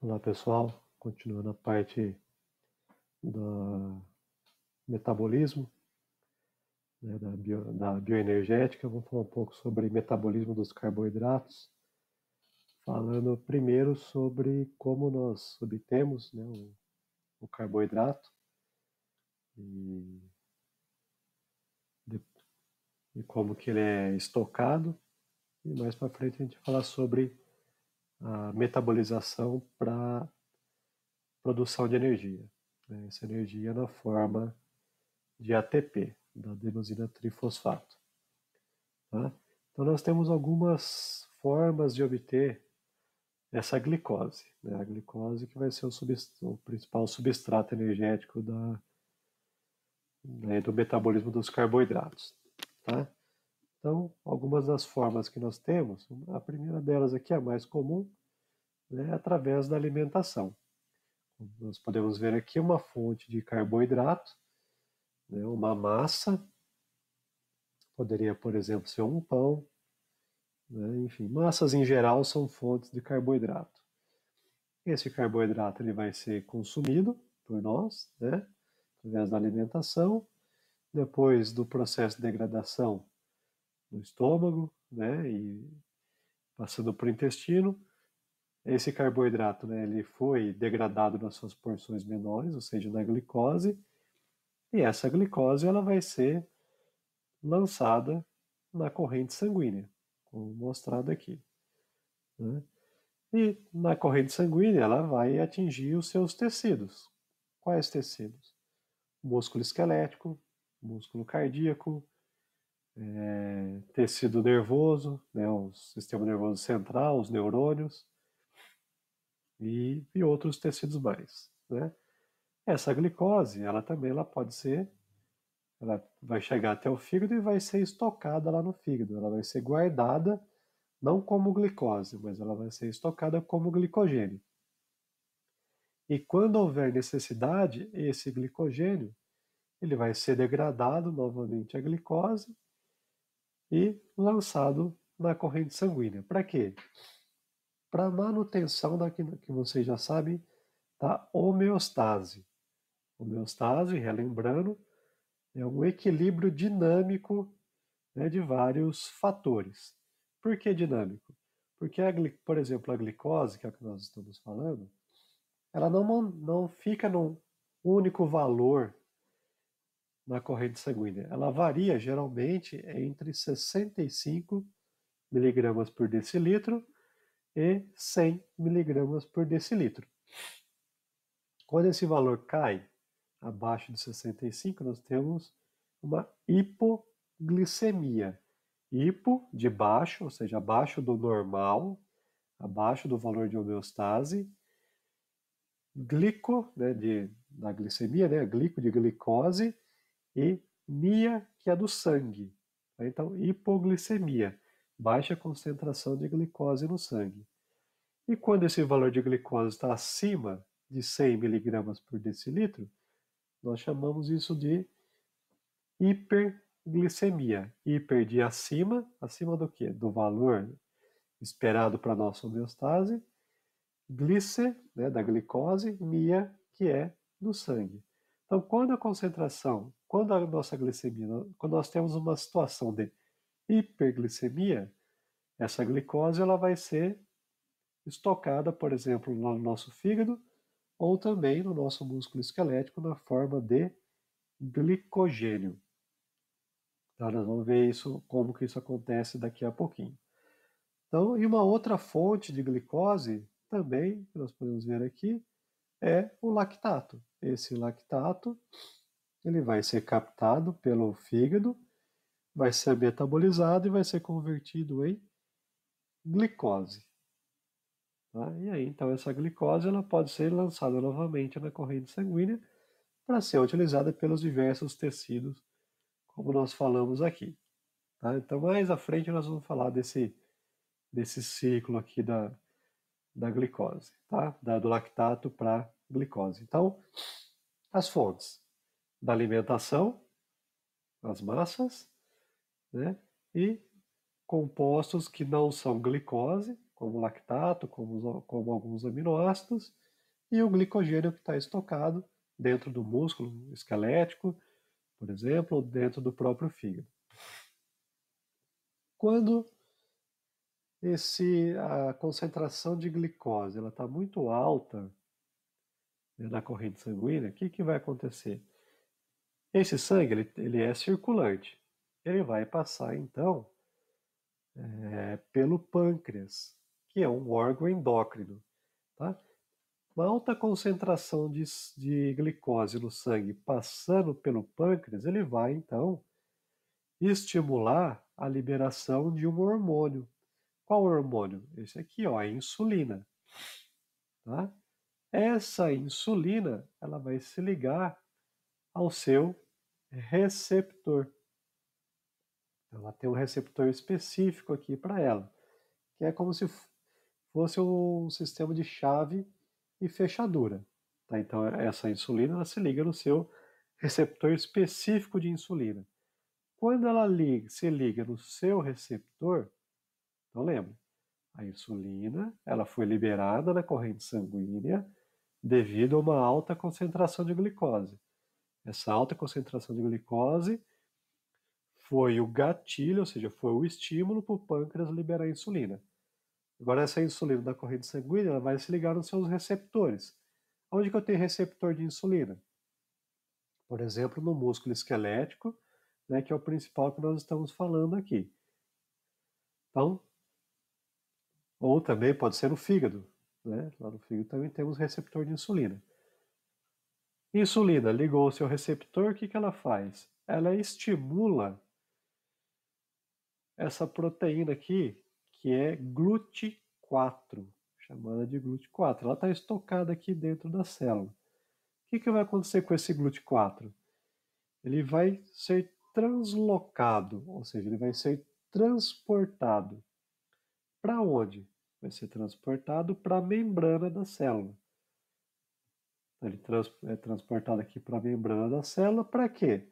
Olá pessoal, continuando a parte do metabolismo, né, da, bio, da, bioenergética, vamos falar um pouco sobre metabolismo dos carboidratos, falando primeiro sobre como nós obtemos né, o, o, carboidrato e, de, e como que ele é estocado, e mais para frente a gente falar sobre a metabolização para produção de energia. Né? Essa energia na forma de ATP, da adenosina trifosfato. Tá? Então, nós temos algumas formas de obter essa glicose, né? a glicose que vai ser o, o principal substrato energético da, né, do metabolismo dos carboidratos. Tá? Então, algumas das formas que nós temos, a primeira delas aqui, a mais comum, né, é através da alimentação. Nós podemos ver aqui uma fonte de carboidrato, né, uma massa, poderia, por exemplo, ser um pão, né, enfim, massas em geral são fontes de carboidrato. Esse carboidrato ele vai ser consumido por nós, né, através da alimentação, depois do processo de degradação no estômago, né, e passando para o intestino. Esse carboidrato, né, ele foi degradado nas suas porções menores, ou seja, na glicose, e essa glicose ela vai ser lançada na corrente sanguínea, como mostrado aqui. Né? E na corrente sanguínea ela vai atingir os seus tecidos. Quais tecidos? músculo esquelético, músculo cardíaco, é, eh, tecido nervoso, né, o sistema nervoso central, os neurônios e, e outros tecidos mais. Né? Essa glicose, ela também ela pode ser, ela vai chegar até o fígado e vai ser estocada lá no fígado, ela vai ser guardada não como glicose, mas ela vai ser estocada como glicogênio. E quando houver necessidade, esse glicogênio ele vai ser degradado novamente a glicose e lançado na corrente sanguínea. Para quê? Para manutenção daquilo que vocês já sabem, da homeostase. Homeostase, relembrando, é um equilíbrio dinâmico né, de vários fatores. Por que dinâmico? Porque, a, por exemplo, a glicose, que é o que nós estamos falando, ela não, não fica num único valor na corrente sanguínea. Ela varia geralmente entre 65 miligramas por decilitro e 100 miligramas por decilitro. Quando esse valor cai abaixo de 65, nós temos uma hipoglicemia. Hipo de baixo, ou seja, abaixo do normal, abaixo do valor de homeostase. Glico, né, de, da glicemia, né, glico de glicose, e mia, que é do sangue. Né, então, hipoglicemia, baixa concentração de glicose no sangue. E quando esse valor de glicose está acima de 100 miligramas por decilitro, nós chamamos isso de hiperglicemia. Hiper de acima, acima do que? Do valor esperado para a nossa homeostase, glice, né, da glicose, mia, que é do sangue. Então, quando a concentração, quando a nossa glicemia, quando nós temos uma situação de hiperglicemia, essa glicose ela vai ser estocada, por exemplo, no nosso fígado ou também no nosso músculo esquelético na forma de glicogênio. Então, nós vamos ver isso, como que isso acontece daqui a pouquinho. Então, e uma outra fonte de glicose também, que nós podemos ver aqui, é o lactato esse lactato ele vai ser captado pelo fígado, vai ser metabolizado e vai ser convertido em glicose. Tá? E aí, então, essa glicose ela pode ser lançada novamente na corrente sanguínea para ser utilizada pelos diversos tecidos, como nós falamos aqui. Tá? Então, mais à frente, nós vamos falar desse, desse ciclo aqui da, da glicose, tá? da, do lactato para glicose. Então, as fontes da alimentação, as massas, né? E compostos que não são glicose, como lactato, como, como alguns aminoácidos, e o glicogênio que está estocado dentro do músculo esquelético, por exemplo, ou dentro do próprio fígado. Quando esse, a concentração de glicose está muito alta na corrente sanguínea, o que, que vai acontecer? Esse sangue ele, ele é circulante. Ele vai passar, então, é, pelo pâncreas, que é um órgão endócrino. Tá? Uma alta concentração de, de glicose no sangue passando pelo pâncreas, ele vai, então, estimular a liberação de um hormônio. Qual hormônio? Esse aqui, ó, a insulina. Tá? essa insulina ela vai se ligar ao seu receptor. Então, ela tem um receptor específico aqui para ela, que é como se fosse um sistema de chave e fechadura. Tá? Então, é, essa insulina ela se liga no seu receptor específico de insulina. Quando ela liga, se liga no seu receptor, então lembra, a insulina ela foi liberada na corrente sanguínea devido a uma alta concentração de glicose. Essa alta concentração de glicose foi o gatilho, ou seja, foi o estímulo para o pâncreas liberar a insulina. Agora, essa insulina da corrente sanguínea ela vai se ligar nos seus receptores. Onde que eu tenho receptor de insulina? Por exemplo, no músculo esquelético, né, que é o principal que nós estamos falando aqui. Então, ou também pode ser no fígado né, lá no fígado também temos receptor de insulina. Insulina ligou-se ao receptor, o que, que ela faz? Ela estimula essa proteína aqui, que é GLUT4, chamada de GLUT4. Ela está estocada aqui dentro da célula. O que, que vai acontecer com esse GLUT4? Ele vai ser translocado, ou seja, ele vai ser transportado. Para onde? vai ser transportado para a membrana da célula. Ele é transportado aqui para a membrana da célula para quê?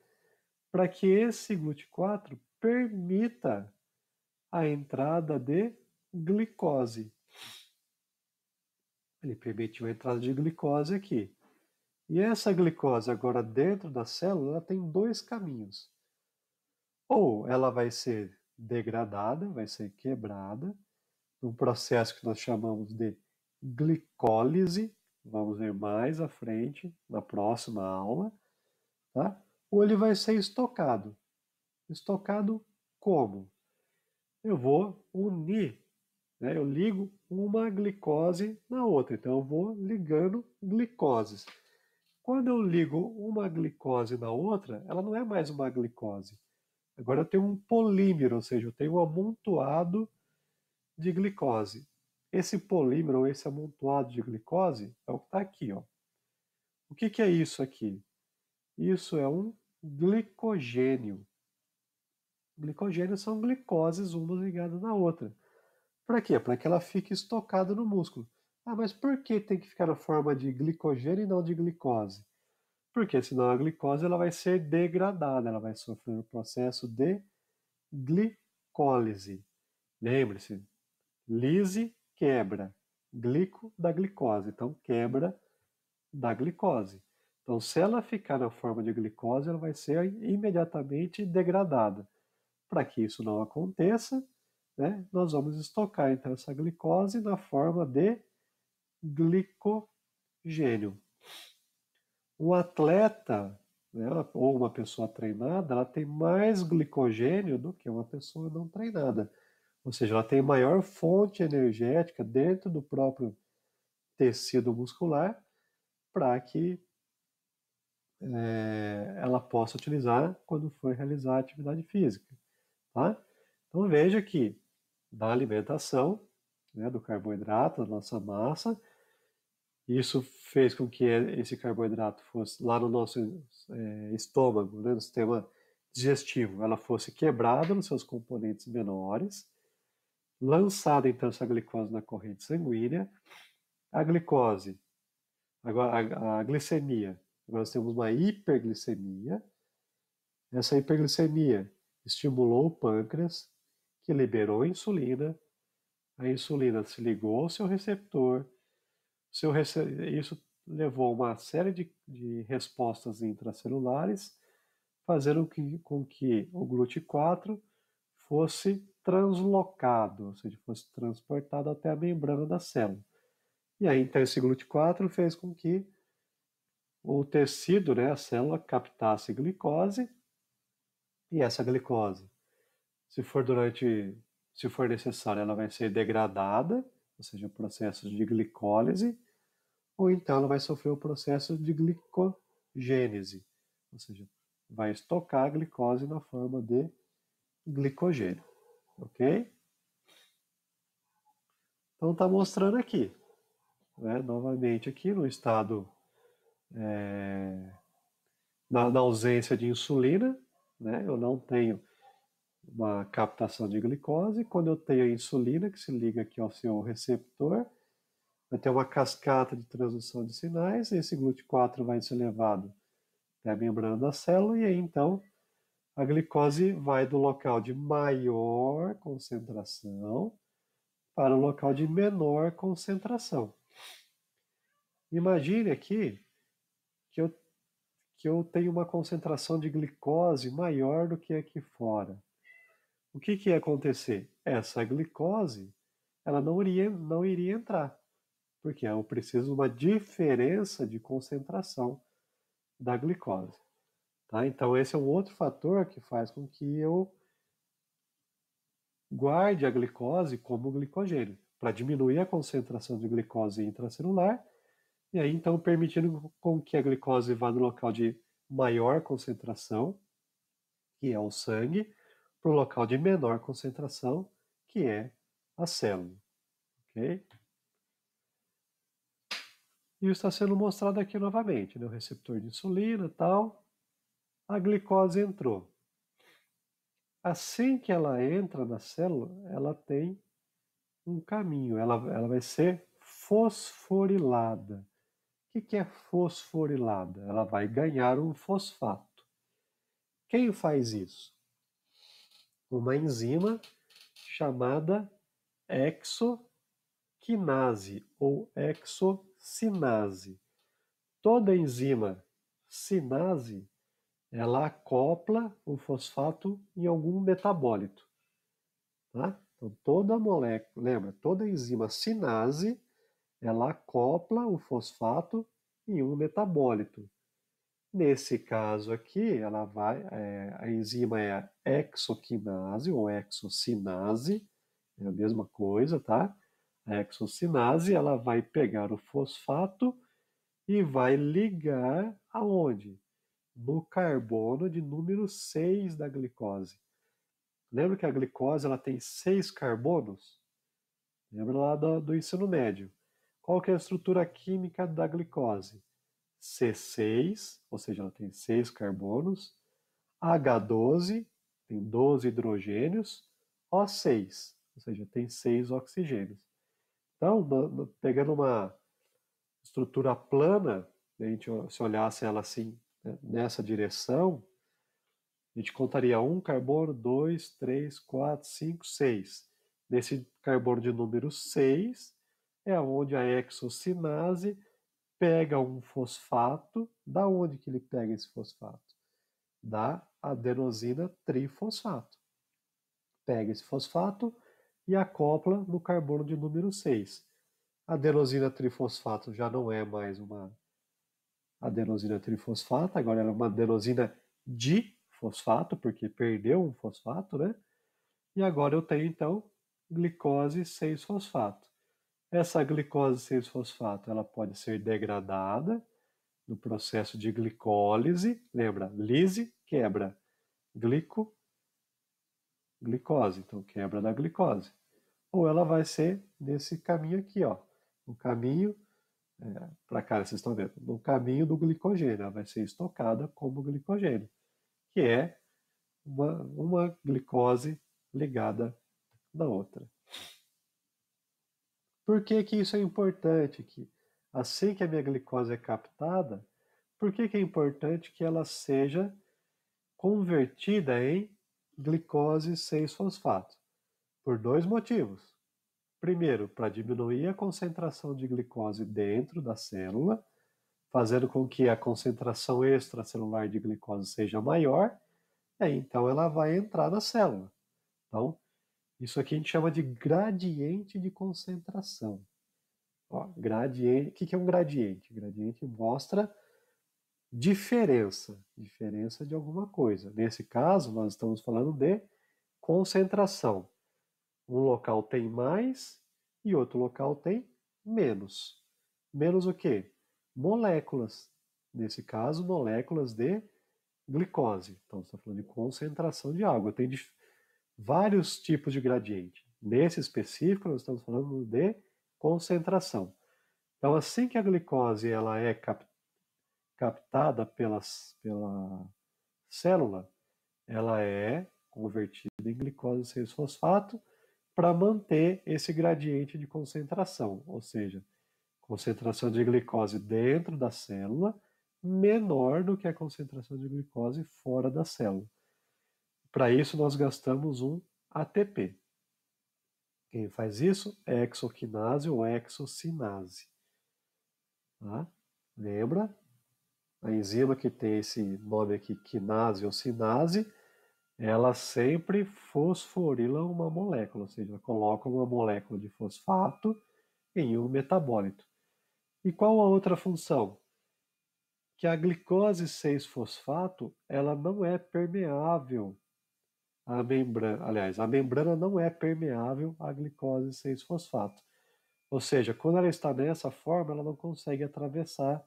Para que esse GLUT4 permita a entrada de glicose. Ele permite a entrada de glicose aqui. E essa glicose agora dentro da célula tem dois caminhos. Ou ela vai ser degradada, vai ser quebrada, num processo que nós chamamos de glicólise, vamos ver mais à frente, na próxima aula, tá? ou ele vai ser estocado. Estocado como? Eu vou unir, né? eu ligo uma glicose na outra, então eu vou ligando glicoses. Quando eu ligo uma glicose na outra, ela não é mais uma glicose. Agora eu tenho um polímero, ou seja, eu tenho um amontoado de glicose. Esse polímero, ou esse amontoado de glicose, é o que está aqui. Ó. O que, que é isso aqui? Isso é um glicogênio. Glicogênio são glicoses, uma ligada na outra. Para quê? Para que ela fique estocada no músculo. Ah, mas por que tem que ficar na forma de glicogênio e não de glicose? Porque senão a glicose ela vai ser degradada, ela vai sofrer o um processo de glicólise. Lembre-se, Lise quebra glico da glicose, então quebra da glicose. Então, se ela ficar na forma de glicose, ela vai ser imediatamente degradada. Para que isso não aconteça, né, nós vamos estocar então essa glicose na forma de glicogênio. Um atleta né, ou uma pessoa treinada, ela tem mais glicogênio do que uma pessoa não treinada. Ou seja, ela tem maior fonte energética dentro do próprio tecido muscular para que é, ela possa utilizar quando for realizar atividade física. Tá? Então veja que da alimentação, né, do carboidrato, da nossa massa, isso fez com que esse carboidrato fosse lá no nosso é, estômago, né, no sistema digestivo, ela fosse quebrada nos seus componentes menores lançada então essa glicose na corrente sanguínea, a glicose, agora a, a glicemia, nós temos uma hiperglicemia. Essa hiperglicemia estimulou o pâncreas, que liberou a insulina. A insulina se ligou ao seu receptor. Seu rece... Isso levou uma série de, de respostas intracelulares, fazendo com que, com que o GLUT4 fosse translocado, ou seja, fosse transportado até a membrana da célula. E aí, então, esse GLUT4 fez com que o tecido, né, a célula, captasse glicose, e essa glicose, se for durante, se for necessário, ela vai ser degradada, ou seja, o processo de glicólise, ou então ela vai sofrer o processo de glicogênese, ou seja, vai estocar a glicose na forma de glicogênio ok? Então está mostrando aqui, né? novamente aqui no estado é, na, na, ausência de insulina, né? eu não tenho uma captação de glicose, quando eu tenho a insulina que se liga aqui ao seu receptor, vai ter uma cascata de transdução de sinais, esse GLUT4 vai ser levado até a membrana da célula e aí então a glicose vai do local de maior concentração para o local de menor concentração. Imagine aqui que eu, que eu tenho uma concentração de glicose maior do que aqui fora. O que, que ia acontecer? Essa glicose ela não iria, não iria entrar, porque eu preciso de uma diferença de concentração da glicose. Tá? Então, esse é um outro fator que faz com que eu guarde a glicose como glicogênio, para diminuir a concentração de glicose intracelular, e aí então permitindo com que a glicose vá no local de maior concentração, que é o sangue, para o local de menor concentração, que é a célula. ok? E está sendo mostrado aqui novamente, né? o receptor de insulina tal, a glicose entrou. Assim que ela entra na célula, ela tem um caminho, ela, ela vai ser fosforilada. O que, que é fosforilada? Ela vai ganhar um fosfato. Quem faz isso? Uma enzima chamada exoquinase ou exocinase. Toda enzima sinase ela acopla o fosfato em algum metabólito. Tá? Então, toda molécula, lembra, toda enzima sinase, ela acopla o fosfato em um metabólito. Nesse caso aqui, ela vai, é, a enzima é a exoquinase ou exocinase, é a mesma coisa, tá? A exocinase, ela vai pegar o fosfato e vai ligar aonde? no carbono de número 6 da glicose. Lembra que a glicose ela tem seis carbonos? Lembra lá do, do ensino médio. Qual que é a estrutura química da glicose? C6, ou seja, ela tem seis carbonos, H12, tem 12 hidrogênios, O6, ou seja, tem seis oxigênios. Então, no, no, pegando uma estrutura plana, né, a gente, se olhasse ela assim nessa direção, a gente contaria um carbono, dois, três, quatro, cinco, seis. Nesse carbono de número 6, é onde a exocinase pega um fosfato. Da onde que ele pega esse fosfato? Da adenosina trifosfato. Pega esse fosfato e acopla no carbono de número 6. A adenosina trifosfato já não é mais uma adenosina trifosfata, agora ela é uma adenosina difosfato, porque perdeu um fosfato, né? E agora eu tenho então glicose 6-fosfato. Essa glicose 6-fosfato, ela pode ser degradada no processo de glicólise, lembra? Lise quebra glico glicose, então quebra da glicose. Ou ela vai ser nesse caminho aqui, ó, o caminho é, para cá, vocês estão vendo, no caminho do glicogênio. Ela vai ser estocada como glicogênio, que é uma, uma glicose ligada na outra. Por que, que isso é importante? Que assim que a minha glicose é captada, por que, que é importante que ela seja convertida em glicose 6-fosfato? Por dois motivos. Primeiro, para diminuir a concentração de glicose dentro da célula, fazendo com que a concentração extracelular de glicose seja maior, e aí, então ela vai entrar na célula. Então, isso aqui a gente chama de gradiente de concentração. Ó, gradiente, o que, que é um gradiente? Gradiente mostra diferença, diferença de alguma coisa. Nesse caso, nós estamos falando de concentração. Um local tem mais e outro local tem menos. Menos o quê? Moléculas. Nesse caso, moléculas de glicose. Então, você está falando de concentração de água. Tem de vários tipos de gradiente. Nesse específico, nós estamos falando de concentração. Então, assim que a glicose ela é cap captada pelas, pela célula, ela é convertida em glicose sem fosfato para manter esse gradiente de concentração, ou seja, concentração de glicose dentro da célula menor do que a concentração de glicose fora da célula. Para isso, nós gastamos um ATP. Quem faz isso é exoquinase ou exocinase. Tá? Lembra? A enzima que tem esse nome aqui, quinase ou sinase? ela sempre fosforila uma molécula, ou seja, ela coloca uma molécula de fosfato em um metabólito. E qual a outra função? Que a glicose 6-fosfato ela não é permeável à membrana. Aliás, a membrana não é permeável à glicose 6-fosfato. Ou seja, quando ela está nessa forma, ela não consegue atravessar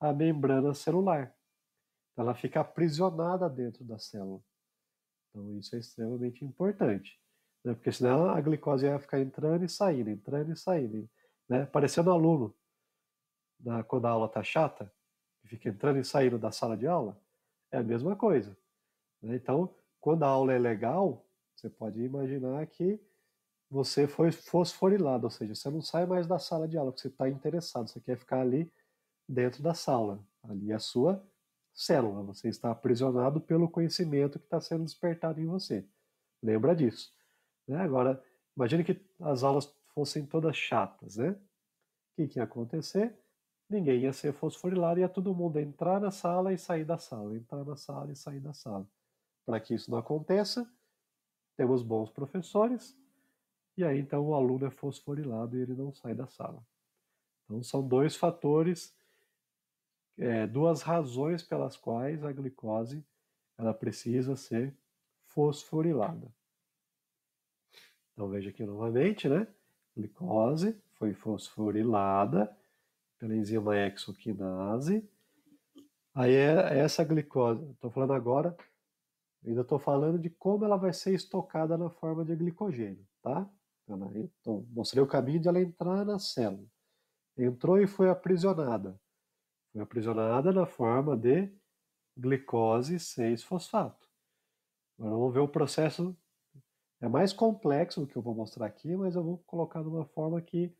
a membrana celular. Ela fica aprisionada dentro da célula. Então, isso é extremamente importante, né? porque senão a glicose ia ficar entrando e saindo, entrando e saindo, né? Parecendo aluno, na, quando a aula tá chata, que fica entrando e saindo da sala de aula, é a mesma coisa. Né? Então, quando a aula é legal, você pode imaginar que você foi fosforilado, ou seja, você não sai mais da sala de aula, porque você está interessado, você quer ficar ali dentro da sala. Ali é a sua célula, você está aprisionado pelo conhecimento que está sendo despertado em você. Lembra disso. Né? Agora, imagine que as aulas fossem todas chatas, né? O que, que ia acontecer? Ninguém ia ser fosforilado, ia todo mundo entrar na sala e sair da sala, entrar na sala e sair da sala. Para que isso não aconteça, temos bons professores, e aí então o aluno é fosforilado e ele não sai da sala. Então são dois fatores é, duas razões pelas quais a glicose ela precisa ser fosforilada. Então veja aqui novamente, né? Glicose foi fosforilada pela enzima exoquinase. Aí é, é essa glicose, estou falando agora, ainda estou falando de como ela vai ser estocada na forma de glicogênio, tá? Então, mostrei o caminho de ela entrar na célula. Entrou e foi aprisionada. Foi aprisionada na forma de glicose 6-fosfato. Agora vamos ver o processo. É mais complexo do que eu vou mostrar aqui, mas eu vou colocar de uma forma que,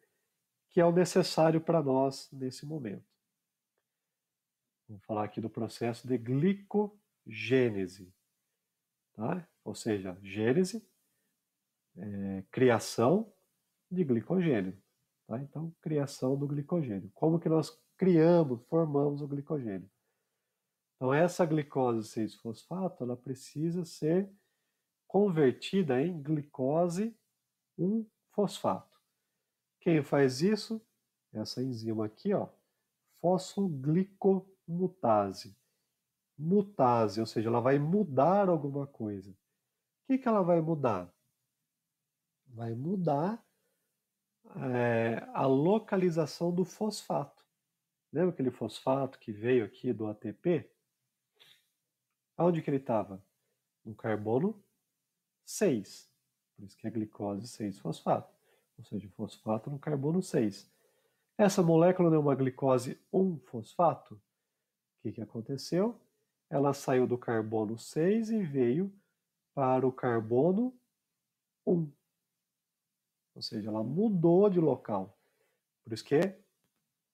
que é o necessário para nós nesse momento. Vamos falar aqui do processo de glicogênese. Tá? Ou seja, gênese, é, criação de glicogênio. Tá? Então, criação do glicogênio. Como que nós criamos, formamos o glicogênio. Então, essa glicose 6-fosfato, ela precisa ser convertida em glicose 1-fosfato. Quem faz isso? Essa enzima aqui, ó, fosfoglicomutase. Mutase, ou seja, ela vai mudar alguma coisa. O que, que ela vai mudar? Vai mudar é, a localização do fosfato. Lembra aquele fosfato que veio aqui do ATP? Aonde que ele estava? No carbono 6. Por isso que é glicose 6-fosfato. Ou seja, fosfato no carbono 6. Essa molécula não é uma glicose 1-fosfato? O que, que aconteceu? Ela saiu do carbono 6 e veio para o carbono 1. Ou seja, ela mudou de local. Por isso que é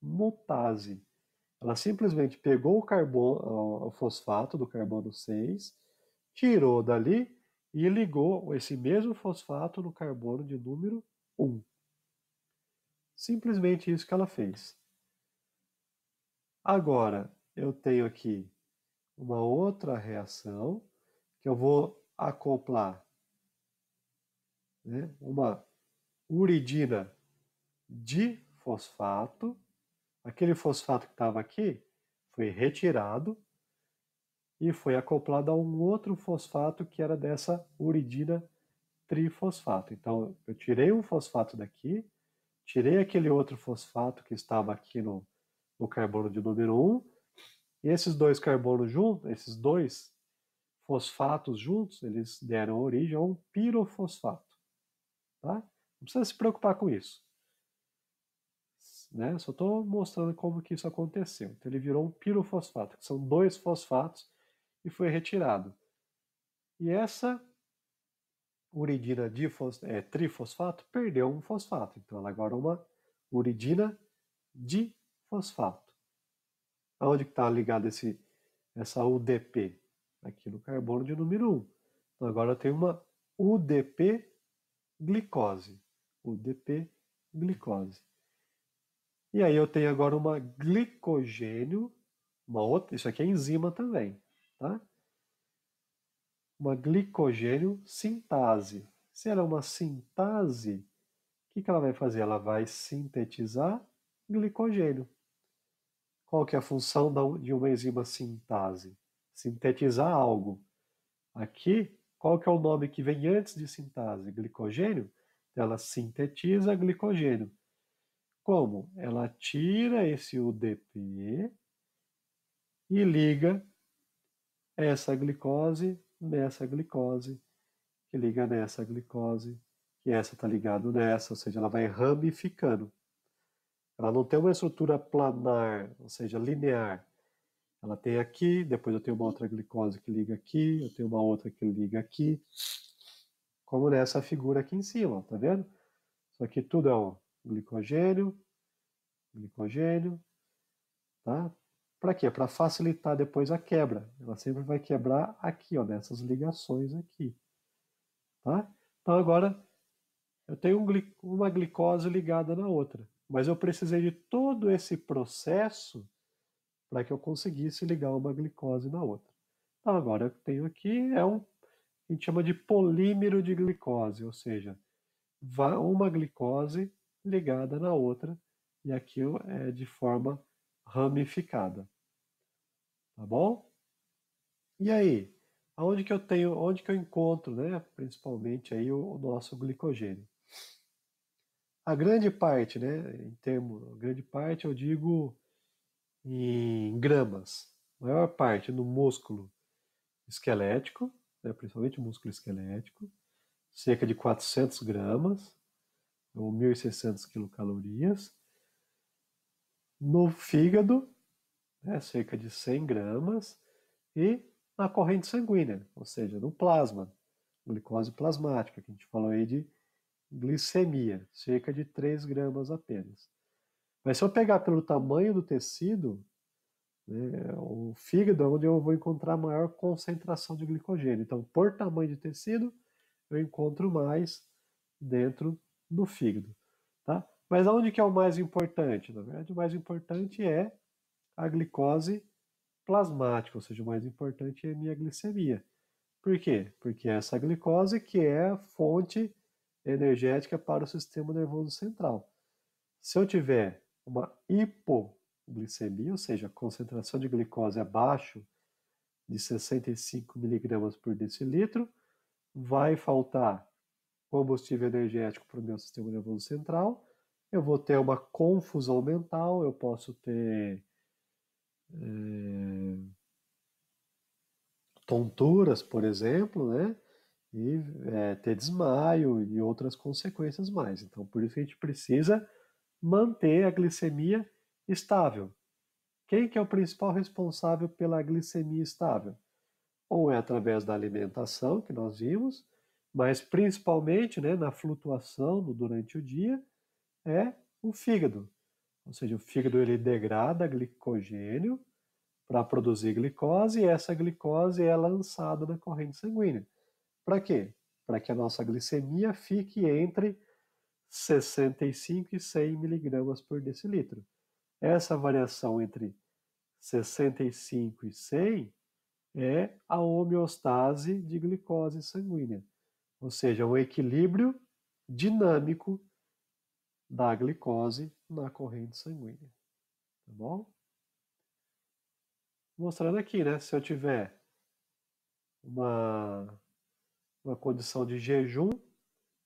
mutase. Ela simplesmente pegou o, carbono, o fosfato do carbono 6, tirou dali e ligou esse mesmo fosfato no carbono de número 1. Simplesmente isso que ela fez. Agora, eu tenho aqui uma outra reação que eu vou acoplar né, uma uridina de fosfato Aquele fosfato que estava aqui foi retirado e foi acoplado a um outro fosfato que era dessa uridina trifosfato. Então, eu tirei um fosfato daqui, tirei aquele outro fosfato que estava aqui no, no carbono de número 1, e esses dois carbonos juntos, esses dois fosfatos juntos, eles deram origem a um pirofosfato. Tá? Não precisa se preocupar com isso né? Só estou mostrando como que isso aconteceu. Então, ele virou um pirofosfato, que são dois fosfatos, e foi retirado. E essa uridina fos é, trifosfato perdeu um fosfato. Então, ela agora é uma uridina difosfato. Aonde está ligado esse, essa UDP? Aqui no carbono de número 1. Então, agora tem uma UDP glicose. UDP glicose. E aí eu tenho agora uma glicogênio, uma outra, isso aqui é enzima também, tá? Uma glicogênio sintase. Se ela é uma sintase, o que, que ela vai fazer? Ela vai sintetizar glicogênio. Qual que é a função de uma enzima sintase? Sintetizar algo. Aqui, qual que é o nome que vem antes de sintase? Glicogênio? Ela sintetiza glicogênio. Como? Ela tira esse UDP e liga essa glicose nessa glicose, que liga nessa glicose, que essa está ligada nessa, ou seja, ela vai ramificando. Ela não tem uma estrutura planar, ou seja, linear. Ela tem aqui, depois eu tenho uma outra glicose que liga aqui, eu tenho uma outra que liga aqui, como nessa figura aqui em cima, tá vendo? Só que tudo é um glicogênio, glicogênio, tá? Para quê? Para facilitar depois a quebra. Ela sempre vai quebrar aqui, ó, nessas ligações aqui, tá? Então agora eu tenho um glic uma glicose ligada na outra, mas eu precisei de todo esse processo para que eu conseguisse ligar uma glicose na outra. Então agora eu tenho aqui é um a gente chama de polímero de glicose, ou seja, uma glicose ligada na outra, e aqui é de forma ramificada. Tá bom? E aí, aonde que eu tenho, onde que eu encontro, né, principalmente aí o, o nosso glicogênio? A grande parte, né, em termos, grande parte eu digo em gramas, maior parte no músculo esquelético, né, principalmente músculo esquelético, cerca de 400 gramas, ou então, 1.600 quilocalorias. No fígado, né, cerca de 100 gramas. E na corrente sanguínea, ou seja, no plasma, glicose plasmática, que a gente falou aí de glicemia, cerca de 3 gramas apenas. Mas se eu pegar pelo tamanho do tecido, né, o fígado é onde eu vou encontrar maior concentração de glicogênio. Então, por tamanho de tecido, eu encontro mais dentro no fígado, tá? Mas aonde que é o mais importante? Na verdade, o mais importante é a glicose plasmática, ou seja, o mais importante é a minha glicemia. Por quê? Porque é essa glicose que é a fonte energética para o sistema nervoso central. Se eu tiver uma hipoglicemia, ou seja, a concentração de glicose abaixo de 65 miligramas por decilitro, vai faltar combustível energético para o meu sistema nervoso central, eu vou ter uma confusão mental, eu posso ter é, tonturas, por exemplo, né? E é, ter desmaio e outras consequências mais. Então, por isso a gente precisa manter a glicemia estável. Quem que é o principal responsável pela glicemia estável? Ou é através da alimentação que nós vimos, mas principalmente né, na flutuação durante o dia, é o fígado. Ou seja, o fígado ele degrada glicogênio para produzir glicose e essa glicose é lançada na corrente sanguínea. Para quê? Para que a nossa glicemia fique entre 65 e 100 miligramas por decilitro. Essa variação entre 65 e 100 é a homeostase de glicose sanguínea ou seja, o equilíbrio dinâmico da glicose na corrente sanguínea. Tá bom? Mostrando aqui, né? Se eu tiver uma, uma condição de jejum, o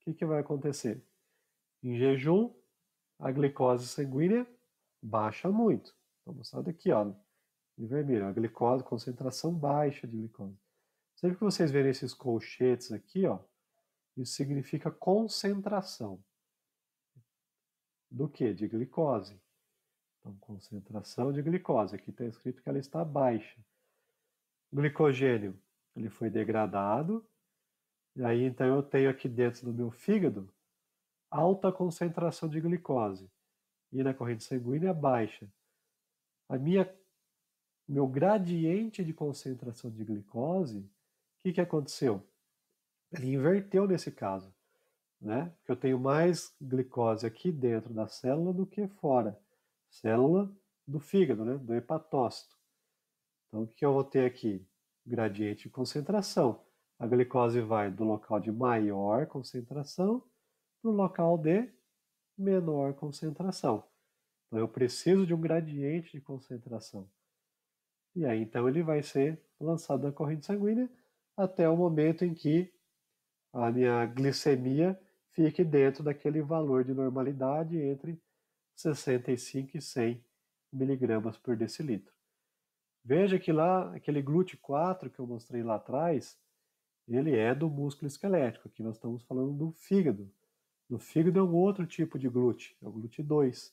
que, que vai acontecer? Em jejum, a glicose sanguínea baixa muito. Então, mostrado aqui, ó, em vermelho, a glicose, concentração baixa de glicose. Sempre que vocês verem esses colchetes aqui, ó, isso significa concentração. Do que? De glicose. Então, concentração de glicose. Aqui está escrito que ela está baixa. O glicogênio, ele foi degradado. E aí, então, eu tenho aqui dentro do meu fígado alta concentração de glicose. E na corrente sanguínea, baixa. A minha, meu gradiente de concentração de glicose, o que, que aconteceu? Ele inverteu nesse caso, né? Porque eu tenho mais glicose aqui dentro da célula do que fora. Célula do fígado, né? Do hepatócito. Então, o que eu vou ter aqui? Gradiente de concentração. A glicose vai do local de maior concentração para o local de menor concentração. Então, eu preciso de um gradiente de concentração. E aí, então, ele vai ser lançado na corrente sanguínea até o momento em que a minha glicemia fique dentro daquele valor de normalidade entre 65 e 100 miligramas por decilitro. Veja que lá, aquele GLUT4 que eu mostrei lá atrás, ele é do músculo esquelético. Aqui nós estamos falando do fígado. No fígado é um outro tipo de GLUT, é o GLUT2,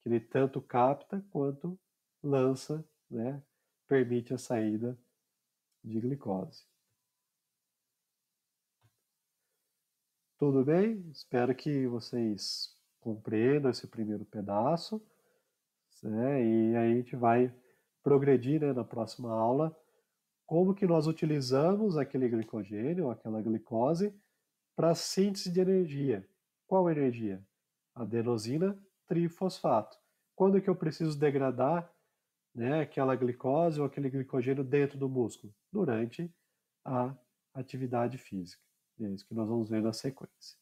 que ele tanto capta quanto lança, né, permite a saída de glicose. Tudo bem? Espero que vocês compreendam esse primeiro pedaço. Né? E aí a gente vai progredir né, na próxima aula como que nós utilizamos aquele glicogênio, aquela glicose, para síntese de energia. Qual energia? Adenosina trifosfato. Quando é que eu preciso degradar né, aquela glicose ou aquele glicogênio dentro do músculo? Durante a atividade física. É isso que nós vamos ver na sequência.